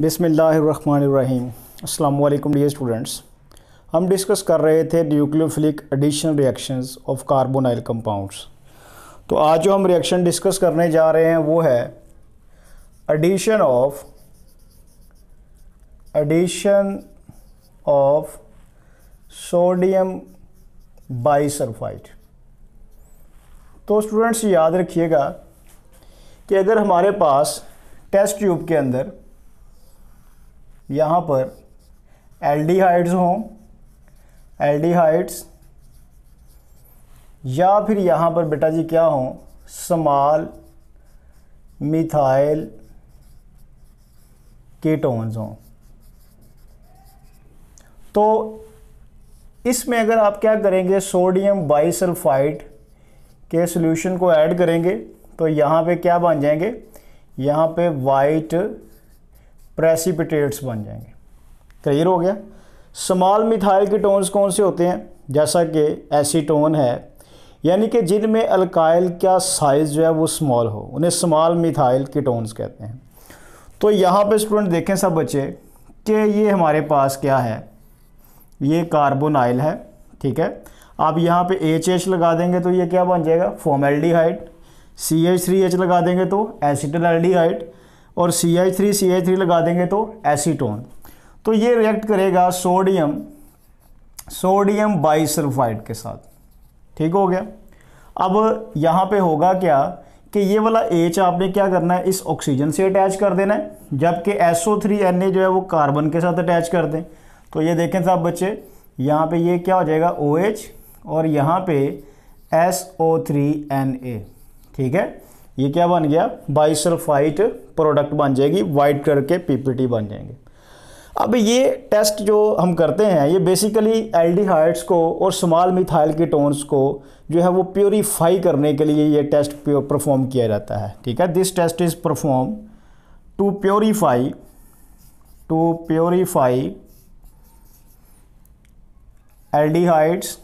बिसमीम् अल्लाम D students हम discuss कर रहे थे nucleophilic addition reactions of carbonyl compounds तो आज जो हम रिएक्शन डिस्कस करने जा रहे हैं वो है addition of addition of sodium bisulphide तो स्टूडेंट्स याद रखिएगा कि अगर हमारे पास टेस्ट ट्यूब के अंदर यहाँ पर एल्डिहाइड्स हों एल्डिहाइड्स या फिर यहाँ पर बेटा जी क्या हों समाल मिथाइल कीटोन्स हों तो इसमें अगर आप क्या करेंगे सोडियम बाइसल्फाइड के सॉल्यूशन को ऐड करेंगे तो यहाँ पे क्या बन जाएंगे यहाँ पे वाइट प्रेसिपिटेट्स बन जाएंगे क्लियर हो गया स्मॉल मिथाइल कीटोन्स कौन से होते हैं जैसा कि एसीटोन है यानी कि जिनमें अल्काइल का साइज़ जो है वो स्मॉल हो उन्हें स्मॉल मिथाइल कीटोन्स कहते हैं तो यहाँ पे स्टूडेंट देखें सब बच्चे कि ये हमारे पास क्या है ये कार्बोनाइल है ठीक है आप यहाँ पे एच एच लगा देंगे तो ये क्या बन जाएगा हाइट सी एच थ्री एच लगा देंगे तो एसिटल एल्डिहाइड और C H three C H three लगा देंगे तो एसीटोन तो ये रिएक्ट करेगा सोडियम सोडियम बाइसल्फाइड के साथ ठीक हो गया अब यहाँ पे होगा क्या कि ये वाला एच आपने क्या करना है इस ऑक्सीजन से अटैच कर देना है जबकि S O three N A जो है वो कार्बन के साथ अटैच कर दें तो ये देखें साहब बच्चे यहाँ पे ये क्या हो जाएगा ओ OH एच और यहाँ पे S O three N A ठीक है ये क्या बन गया बाइसल्फाइट प्रोडक्ट बन जाएगी वाइट कलर के पीपीटी बन जाएंगे अब ये टेस्ट जो हम करते हैं ये बेसिकली एल्डिहाइड्स को और स्मॉल मिथाइल कीटोन्स को जो है वो प्योरीफाई करने के लिए ये टेस्ट परफॉर्म किया जाता है ठीक है this test is perform to purify to purify aldehydes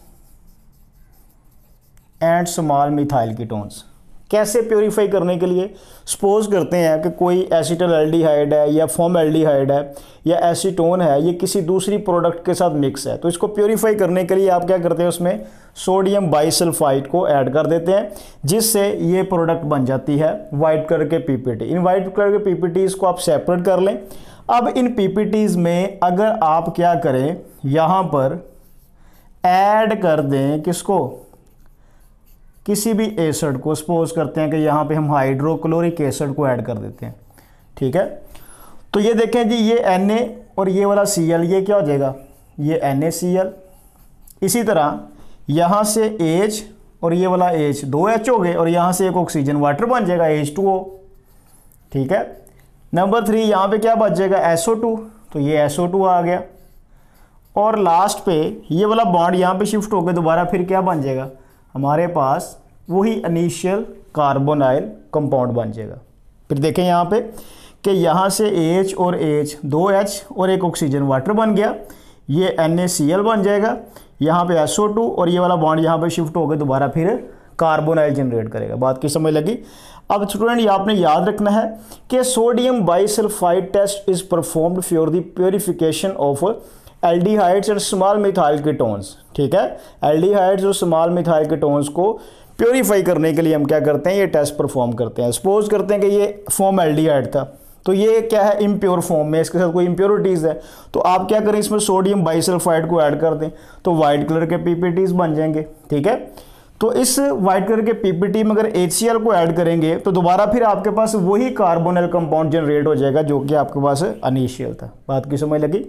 and small methyl ketones कैसे प्योरीफाई करने के लिए सपोज करते हैं कि कोई एसिटल एल्डिहाइड है या फॉम एल्डिहाइड है या एसीटोन है ये किसी दूसरी प्रोडक्ट के साथ मिक्स है तो इसको प्योरीफाई करने के लिए आप क्या करते हैं उसमें सोडियम बाइसल्फाइड को ऐड कर देते हैं जिससे ये प्रोडक्ट बन जाती है वाइट कलर के पीपीटी इन वाइट कलर के पीपीटीज को आप सेपरेट कर लें अब इन पीपीटीज में अगर आप क्या करें यहाँ पर ऐड कर दें किसको किसी भी एसड को सपोज करते हैं कि यहाँ पे हम हाइड्रोक्लोरिक एसड को ऐड कर देते हैं ठीक है तो ये देखें जी ये एन और ये वाला सी एल ये क्या हो जाएगा ये एन सी एल इसी तरह यहाँ से एच और ये वाला एच दो एच हो गए और यहाँ से एक ऑक्सीजन वाटर बन जाएगा एच टू ठीक है नंबर थ्री यहाँ पे क्या बच जाएगा एस ओ टू तो ये एस ओ टू आ गया और लास्ट पे ये वाला बॉन्ड यहाँ पे शिफ्ट हो गया दोबारा फिर क्या बन जाएगा हमारे पास वही इनिशियल कार्बोनाइल कंपाउंड बन जाएगा फिर देखें यहाँ पे कि यहाँ से एच और एच दो एच और एक ऑक्सीजन वाटर बन गया ये एन बन जाएगा यहाँ पे SO2 और ये वाला बॉन्ड यहाँ पे शिफ्ट होकर दोबारा फिर कार्बोनाइल जनरेट करेगा बात की समझ लगी अब स्टूडेंट ये आपने याद रखना है कि sodium bisulphide test is performed for the purification of aldehydes and small methyl ketones ठीक है एल्डिहाइड्स और स्मॉल मिथाइल कीटोन्स को प्योरीफाई करने के लिए हम क्या करते हैं ये टेस्ट परफॉर्म करते हैं सपोज करते हैं कि ये फॉर्म एल्डिहाइड था तो ये क्या है इम्प्योर फॉर्म में इसके साथ कोई इम्प्योरिटीज़ है तो आप क्या करें इसमें सोडियम बाइसल्फाइड को ऐड कर दें तो वाइट कलर के पीपीटीज बन जाएंगे ठीक है तो इस वाइट कलर के पीपीटी में अगर एच को ऐड करेंगे तो दोबारा फिर आपके पास वही कार्बोनल कंपाउंड जनरेट हो जाएगा जो कि आपके पास अनिशियल था बात की समझ लगी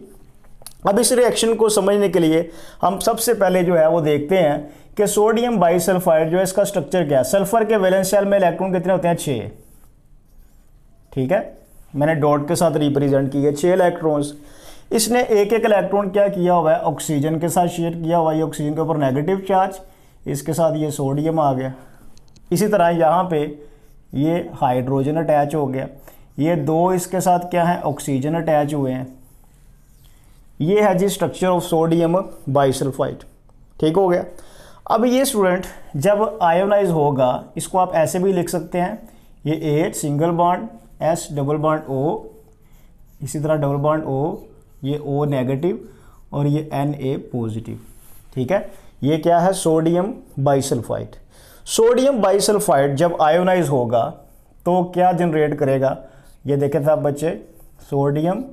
अब इस रिएक्शन को समझने के लिए हम सबसे पहले जो है वो देखते हैं कि सोडियम बाइसल्फाइड जो है इसका स्ट्रक्चर क्या है सल्फर के वैलेंस शेल में इलेक्ट्रॉन कितने होते हैं छः ठीक है मैंने डॉट के साथ रिप्रेजेंट किया छः इलेक्ट्रॉन्स इसने एक एक इलेक्ट्रॉन क्या किया हुआ है ऑक्सीजन के साथ शेयर किया हुआ है ऑक्सीजन के ऊपर नेगेटिव चार्ज इसके साथ ये सोडियम आ गया इसी तरह यहाँ पे ये हाइड्रोजन अटैच हो गया ये दो इसके साथ क्या है ऑक्सीजन अटैच हुए हैं ये है जी स्ट्रक्चर ऑफ सोडियम बाइसल्फाइड ठीक हो गया अब ये स्टूडेंट जब आयोनाइज होगा इसको आप ऐसे भी लिख सकते हैं ये एट single bond S double bond O इसी तरह डबल बॉन्ड ओ ये ओ नेगेटिव और ये एन ए पॉजिटिव ठीक है ये क्या है सोडियम बाइसल्फाइड सोडियम बाइसल्फाइड जब आयोनाइज होगा तो क्या जनरेट करेगा ये देखे थे आप बच्चे सोडियम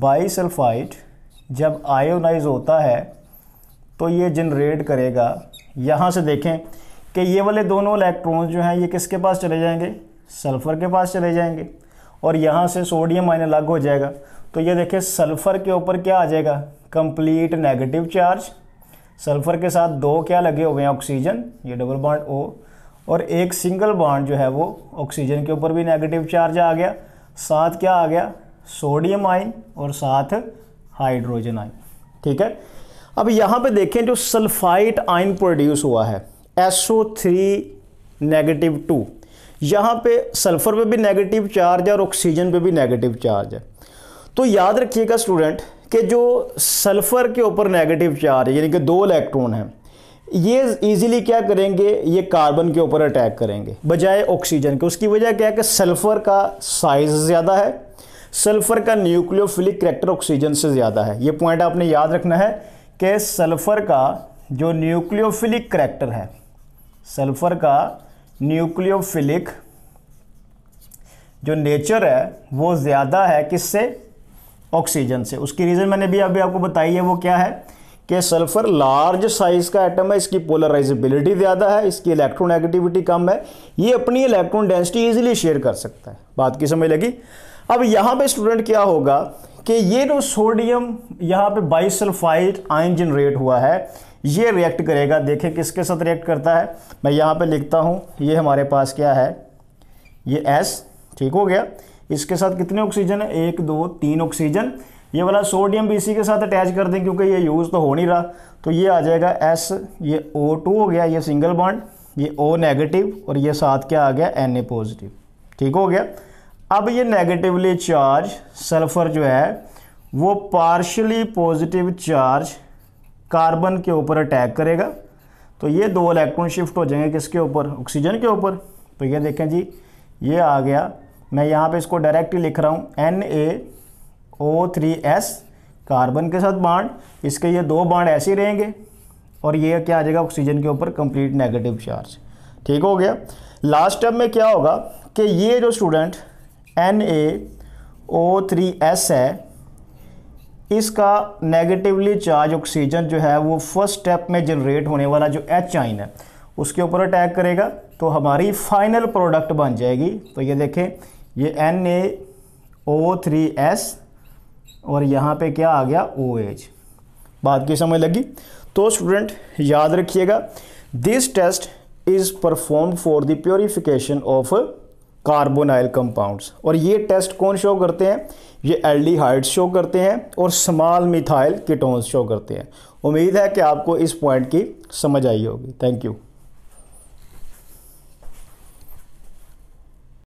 बाइसल्फाइड जब आयोनाइज होता है तो ये जनरेट करेगा यहाँ से देखें कि ये वाले दोनों इलेक्ट्रॉन्स जो हैं ये किसके पास चले जाएंगे सल्फ़र के पास चले जाएंगे और यहाँ से सोडियम आयन अलग हो जाएगा तो ये देखें सल्फ़र के ऊपर क्या आ जाएगा कंप्लीट नेगेटिव चार्ज सल्फ़र के साथ दो क्या लगे हुए हैं ऑक्सीजन ये डबल बॉन्ड ओ और एक सिंगल बॉन्ड जो है वो ऑक्सीजन के ऊपर भी नेगेटिव चार्ज आ गया साथ क्या आ गया सोडियम आइन और साथ हाइड्रोजन आयन ठीक है अब यहाँ पे देखें जो सल्फाइट आयन प्रोड्यूस हुआ है एसओ थ्री नेगेटिव टू यहाँ पे सल्फर पे भी नेगेटिव चार्ज है और ऑक्सीजन पे भी नेगेटिव चार्ज है तो याद रखिएगा स्टूडेंट कि जो सल्फर के ऊपर नेगेटिव चार्ज यानी कि दो इलेक्ट्रॉन हैं ये इजीली क्या करेंगे ये कार्बन के ऊपर अटैक करेंगे बजाय ऑक्सीजन के उसकी वजह क्या है कि सल्फर का साइज ज़्यादा है सल्फर का न्यूक्लियोफिलिक करेक्टर ऑक्सीजन से ज़्यादा है ये पॉइंट आपने याद रखना है कि सल्फर का जो न्यूक्लियोफिलिक करेक्टर है सल्फर का न्यूक्लियोफिलिक जो नेचर है वो ज़्यादा है किससे ऑक्सीजन से उसकी रीज़न मैंने भी अभी आपको बताई है वो क्या है कि सल्फर लार्ज साइज़ का एटम है इसकी पोलराइजेबिलिटी ज़्यादा है इसकी इलेक्ट्रोनेगेटिविटी कम है ये अपनी इलेक्ट्रॉन डेंसिटी इजीली शेयर कर सकता है बात की समझ लगी अब यहाँ पे स्टूडेंट क्या होगा कि ये जो सोडियम यहाँ पे बाइसल्फाइड आयन जनरेट हुआ है ये रिएक्ट करेगा देखें किसके साथ रिएक्ट करता है मैं यहाँ पे लिखता हूँ ये हमारे पास क्या है ये एस ठीक हो गया इसके साथ कितने ऑक्सीजन है एक दो तीन ऑक्सीजन ये वाला सोडियम भी इसी के साथ अटैच कर दें क्योंकि ये यूज़ तो हो नहीं रहा तो ये आ जाएगा एस ये ओ टू हो गया ये सिंगल बॉन्ड ये ओ नेगेटिव और ये साथ क्या आ गया एन ए पॉजिटिव ठीक हो गया अब ये नेगेटिवली चार्ज सल्फर जो है वो पार्शली पॉजिटिव चार्ज कार्बन के ऊपर अटैक करेगा तो ये दो इलेक्ट्रॉन शिफ्ट हो जाएंगे किसके ऊपर ऑक्सीजन के ऊपर तो ये देखें जी ये आ गया मैं यहाँ पे इसको डायरेक्टली लिख रहा हूँ N A O three S carbon के साथ बाड इसके ये दो बाड ऐसे ही रहेंगे और ये क्या आ जाएगा ऑक्सीजन के ऊपर कंप्लीट नेगेटिव चार्ज ठीक हो गया लास्ट स्टेप में क्या होगा कि ये जो student N A O three S है इसका नेगेटिवली चार्ज ऑक्सीजन जो है वो फर्स्ट स्टेप में जनरेट होने वाला जो एच आइन है उसके ऊपर अटैक करेगा तो हमारी फाइनल प्रोडक्ट बन जाएगी तो ये देखें ये N A O three S और यहाँ पे क्या आ गया ओ एच बात की समझ लगी तो स्टूडेंट याद रखिएगा this test is perform for the purification of carbonyl compounds और ये टेस्ट कौन शो करते हैं ये एल्डिहाइड शो करते हैं और स्मॉल मिथाइल किटोन्स शो करते हैं उम्मीद है कि आपको इस पॉइंट की समझ आई होगी थैंक यू